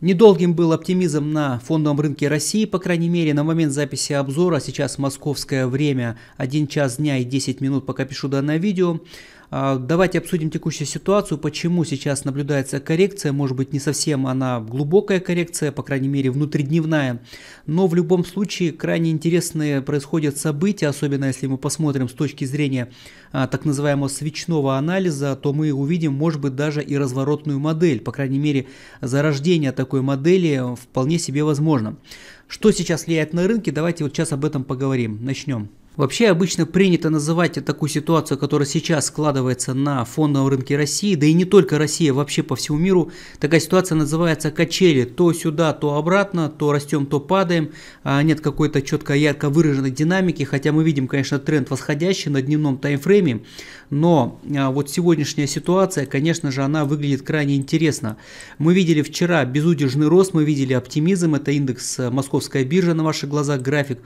Недолгим был оптимизм на фондовом рынке России, по крайней мере, на момент записи обзора, сейчас московское время, 1 час дня и 10 минут, пока пишу данное видео, а, давайте обсудим текущую ситуацию, почему сейчас наблюдается коррекция, может быть не совсем она глубокая коррекция, по крайней мере внутридневная, но в любом случае крайне интересные происходят события, особенно если мы посмотрим с точки зрения а, так называемого свечного анализа, то мы увидим, может быть, даже и разворотную модель, по крайней мере зарождение такой модели вполне себе возможно. Что сейчас влияет на рынки, давайте вот сейчас об этом поговорим. Начнем. Вообще обычно принято называть такую ситуацию, которая сейчас складывается на фондовом рынке России, да и не только Россия, вообще по всему миру, такая ситуация называется качели. То сюда, то обратно, то растем, то падаем. А нет какой-то четко ярко выраженной динамики, хотя мы видим, конечно, тренд восходящий на дневном таймфрейме, но а, вот сегодняшняя ситуация, конечно же, она выглядит крайне интересно. Мы видели вчера безудержный рост, мы видели оптимизм, это индекс э, Московская биржа на ваших глазах, график.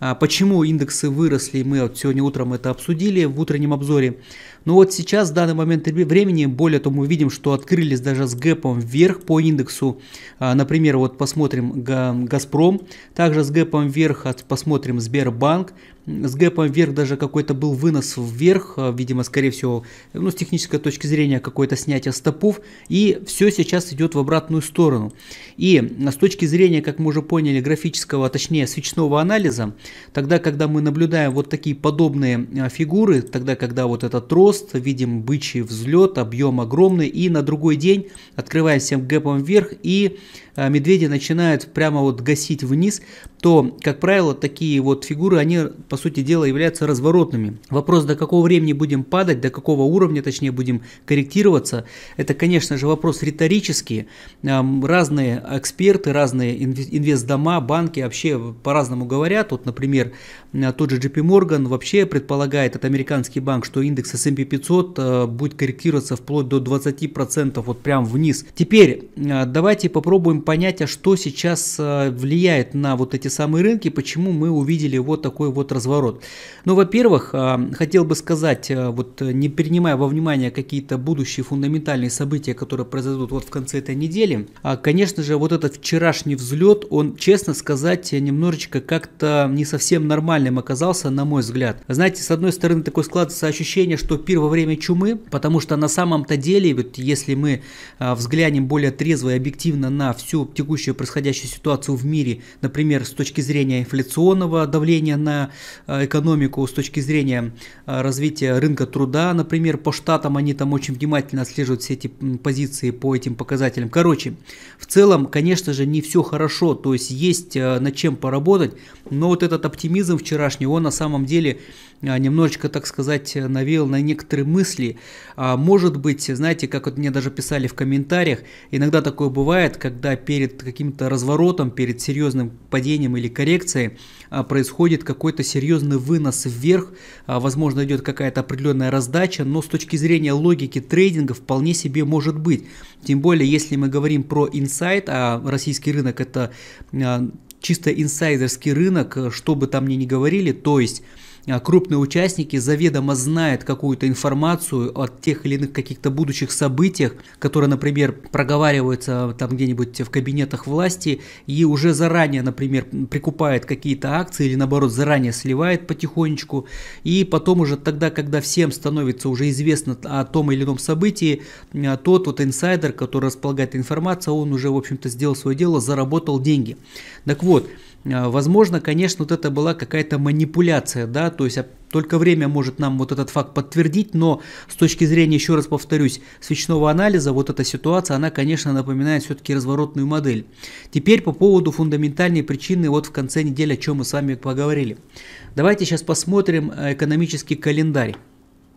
А почему индексы выросли? выросли, мы вот сегодня утром это обсудили в утреннем обзоре. Но ну вот сейчас, в данный момент времени, более того, мы видим, что открылись даже с гэпом вверх по индексу. А, например, вот посмотрим «Газпром», также с гэпом вверх, посмотрим «Сбербанк», с гэпом вверх даже какой-то был вынос вверх, а, видимо, скорее всего, ну, с технической точки зрения, какое-то снятие стопов, и все сейчас идет в обратную сторону. И а, с точки зрения, как мы уже поняли, графического, а точнее, свечного анализа, тогда, когда мы наблюдаем вот такие подобные фигуры, тогда, когда вот этот рост, рост, видим бычий взлет, объем огромный. И на другой день открываем 7 гэпом вверх и а, медведи начинают прямо вот гасить вниз, то, как правило, такие вот фигуры, они, по сути дела, являются разворотными. Вопрос, до какого времени будем падать, до какого уровня, точнее, будем корректироваться, это, конечно же, вопрос риторический. А, разные эксперты, разные инвестдома, банки вообще по-разному говорят. Вот, например, а, тот же JP Morgan вообще предполагает, это американский банк, что индекс S&P 500 будет корректироваться вплоть до 20% вот прям вниз. Теперь давайте попробуем понять, а что сейчас э, влияет на вот эти самые рынки, почему мы увидели вот такой вот разворот. Ну, во-первых, э, хотел бы сказать, э, вот не принимая во внимание какие-то будущие фундаментальные события, которые произойдут вот в конце этой недели, а, конечно же, вот этот вчерашний взлет, он, честно сказать, немножечко как-то не совсем нормальным оказался, на мой взгляд. Знаете, с одной стороны, такое складывается ощущение, что пир во время чумы, потому что на самом-то деле, вот если мы взглянем более трезво и объективно на всю всю текущую происходящую ситуацию в мире, например, с точки зрения инфляционного давления на э, экономику, с точки зрения э, развития рынка труда, например, по штатам они там очень внимательно отслеживают все эти позиции по этим показателям. Короче, в целом, конечно же, не все хорошо, то есть есть э, над чем поработать, но вот этот оптимизм вчерашний, он на самом деле немножечко, так сказать, навел на некоторые мысли. А может быть, знаете, как вот мне даже писали в комментариях, иногда такое бывает, когда перед каким-то разворотом, перед серьезным падением или коррекцией а, происходит какой-то серьезный вынос вверх, а, возможно идет какая-то определенная раздача, но с точки зрения логики трейдинга вполне себе может быть. Тем более, если мы говорим про инсайт, а российский рынок это а, чисто инсайдерский рынок, что бы там ни говорили, то есть а, крупные участники заведомо знают какую-то информацию о тех или иных каких-то будущих событиях, которые, например, проговариваются а, там где-нибудь в кабинетах власти и уже заранее, например, прикупает какие-то акции или наоборот заранее сливает потихонечку и потом уже тогда, когда всем становится уже известно о том или ином событии, а, тот вот инсайдер, который располагает информацией, он уже, в общем-то, сделал свое дело, заработал деньги. Так вот, возможно, конечно, вот это была какая-то манипуляция, да, то есть а только время может нам вот этот факт подтвердить, но с точки зрения, еще раз повторюсь, свечного анализа, вот эта ситуация, она, конечно, напоминает все-таки разворотную модель. Теперь по поводу фундаментальной причины, вот в конце недели, о чем мы с вами поговорили. Давайте сейчас посмотрим э, экономический календарь.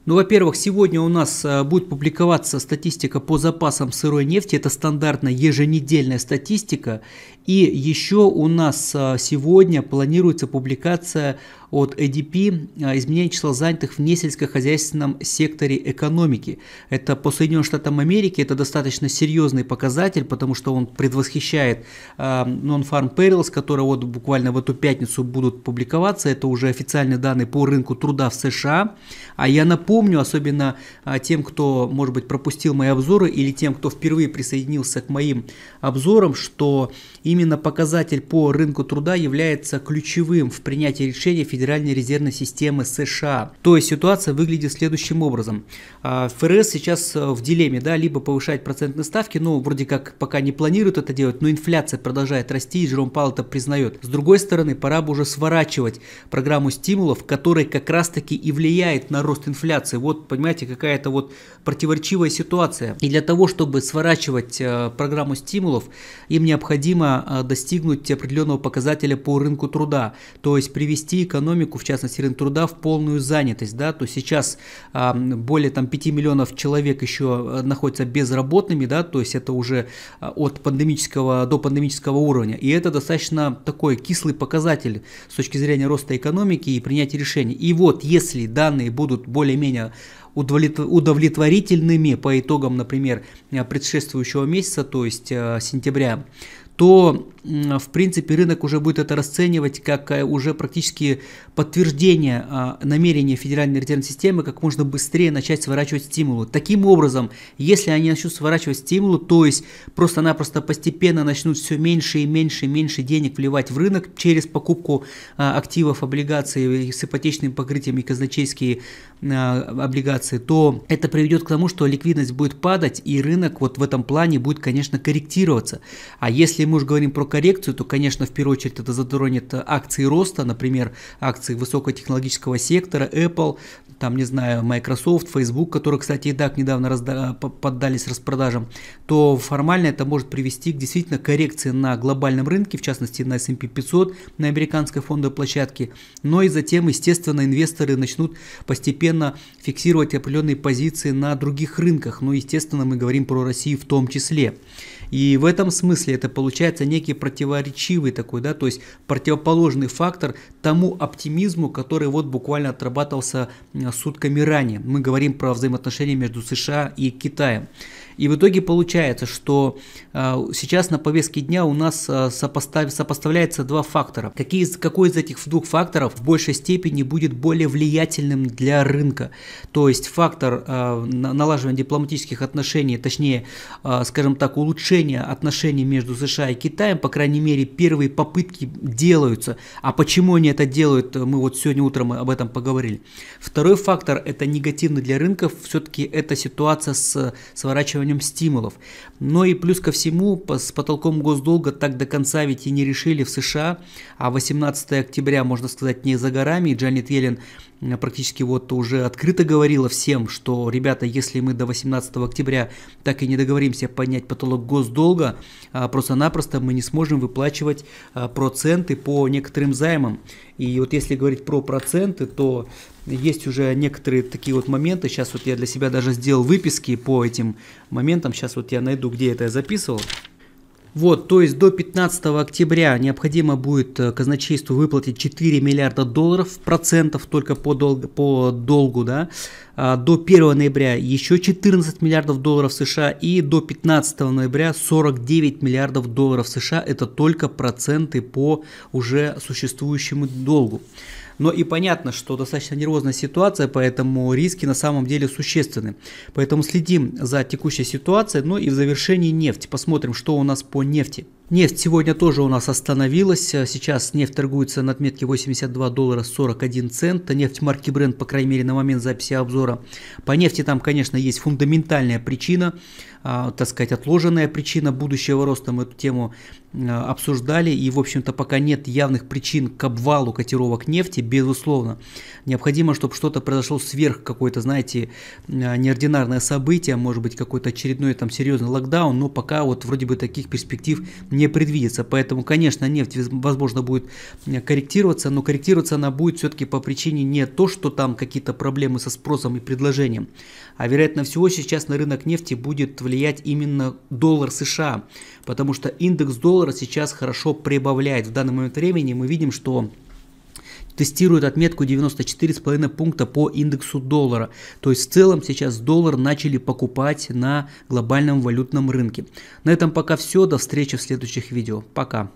Ну, во-первых, сегодня у нас э, будет публиковаться статистика по запасам сырой нефти. Это стандартная еженедельная статистика. И еще у нас э, сегодня планируется публикация от ADP а, изменение числа занятых в несельскохозяйственном секторе экономики. Это по Соединенным Штатам Америки это достаточно серьезный показатель, потому что он предвосхищает а, Non-Farm Perils, которые вот буквально в эту пятницу будут публиковаться. Это уже официальные данные по рынку труда в США. А я напомню, особенно а, тем, кто, может быть, пропустил мои обзоры или тем, кто впервые присоединился к моим обзорам, что именно показатель по рынку труда является ключевым в принятии решения Федерального Федеральной резервной системы США. То есть ситуация выглядит следующим образом. А, ФРС сейчас э, в дилемме, да, либо повышать процентные ставки, ну, вроде как пока не планируют это делать, но инфляция продолжает расти, и Джером Пауэлл это признает. С другой стороны, пора бы уже сворачивать программу стимулов, которая как раз-таки и влияет на рост инфляции. Вот, понимаете, какая-то вот противоречивая ситуация. И для того, чтобы сворачивать э, программу стимулов, им необходимо э, достигнуть определенного показателя по рынку труда, то есть привести экономику экономику, в частности рынок труда, в полную занятость, да, то сейчас а, более там 5 миллионов человек еще э, находятся безработными, да, то есть это уже а, от пандемического до пандемического уровня, и это достаточно такой кислый показатель с точки зрения роста экономики и принятия решений. И вот если данные будут более-менее удовлетворительными по итогам, например, э, предшествующего месяца, то есть э, сентября, то, в принципе, рынок уже будет это расценивать как э, уже практически подтверждение а, намерения Федеральной резервной системы как можно быстрее начать сворачивать стимулы. Таким образом, если они начнут сворачивать стимулы, то есть просто-напросто постепенно начнут все меньше и меньше и меньше денег вливать в рынок через покупку а, активов, облигаций с ипотечным покрытием и казначейские Э, облигации, то это приведет к тому, что ликвидность будет падать, и рынок вот в этом плане будет, конечно, корректироваться. А если мы уже говорим про коррекцию, то, конечно, в первую очередь это затронет акции роста, например, акции высокотехнологического сектора, Apple, там, не знаю, Microsoft, Facebook, которые, кстати, и так недавно разда- поддались распродажам, то формально это может привести к действительно коррекции на глобальном рынке, в частности, на S&P 500, на американской фондовой площадке, но и затем, естественно, инвесторы начнут постепенно постепенно фиксировать определенные позиции на других рынках. Ну, естественно, мы говорим про Россию в том числе. И в этом смысле это получается некий противоречивый такой, да, то есть противоположный фактор тому оптимизму, который вот буквально отрабатывался а, сутками ранее. Мы говорим про взаимоотношения между США и Китаем. И в итоге получается, что э, сейчас на повестке дня у нас э, сопостав, сопоставляется два фактора. Какие, какой из этих двух факторов в большей степени будет более влиятельным для рынка? То есть фактор э, налаживания дипломатических отношений, точнее, скажем так, улучшения отношений между США и Китаем, по крайней мере, первые попытки делаются. А почему они это делают, мы вот сегодня утром об этом поговорили. Второй фактор – это негативный для рынков, все-таки эта ситуация с сворачиванием о нем стимулов. Но и плюс ко всему, с потолком госдолга так до конца ведь и не решили в США, а 18 октября, можно сказать, не за горами, и Джанет Йеллен Э, практически вот уже открыто говорила всем, что, ребята, если мы до 18 октября так и не договоримся поднять потолок госдолга, э, просто-напросто мы не сможем выплачивать э, проценты по некоторым займам. И вот если говорить про проценты, то есть уже некоторые такие вот моменты. Сейчас вот я для себя даже сделал выписки по этим моментам. Сейчас вот я найду, где это я записывал. Вот, то есть до 15 октября необходимо будет э, казначейству выплатить 4 миллиарда долларов процентов только по, долг, по долгу, да, а, до 1 ноября еще 14 миллиардов долларов США и до 15 ноября 49 миллиардов долларов США. Это только проценты по уже существующему долгу. Но и понятно, что достаточно нервозная ситуация, поэтому риски на самом деле существенны. Поэтому следим за текущей ситуацией, ну и в завершении нефть. Посмотрим, что у нас по нефти. Нефть сегодня тоже у нас остановилась. Сейчас нефть торгуется на отметке 82 доллара 41 цент. Нефть марки Brent, по крайней мере, на момент записи обзора. По нефти там, конечно, есть фундаментальная причина, а, так сказать, отложенная причина будущего роста. Мы эту тему Э, обсуждали, и, в общем-то, пока нет явных причин к обвалу котировок нефти, безусловно, необходимо, чтобы что-то произошло сверх какое-то, знаете, э, неординарное событие, может быть, какой-то очередной там серьезный локдаун, но пока вот вроде бы таких перспектив не предвидится. Поэтому, конечно, нефть, возможно, будет э, корректироваться, но корректироваться она будет все-таки по причине не то, что там какие-то проблемы со спросом и предложением, а, вероятно всего, сейчас на рынок нефти будет влиять именно доллар США, потому что индекс доллара доллара сейчас хорошо прибавляет. В данный момент времени мы видим, что тестирует отметку 94,5 пункта по индексу доллара. То есть в целом сейчас доллар начали покупать на глобальном валютном рынке. На этом пока все. До встречи в следующих видео. Пока.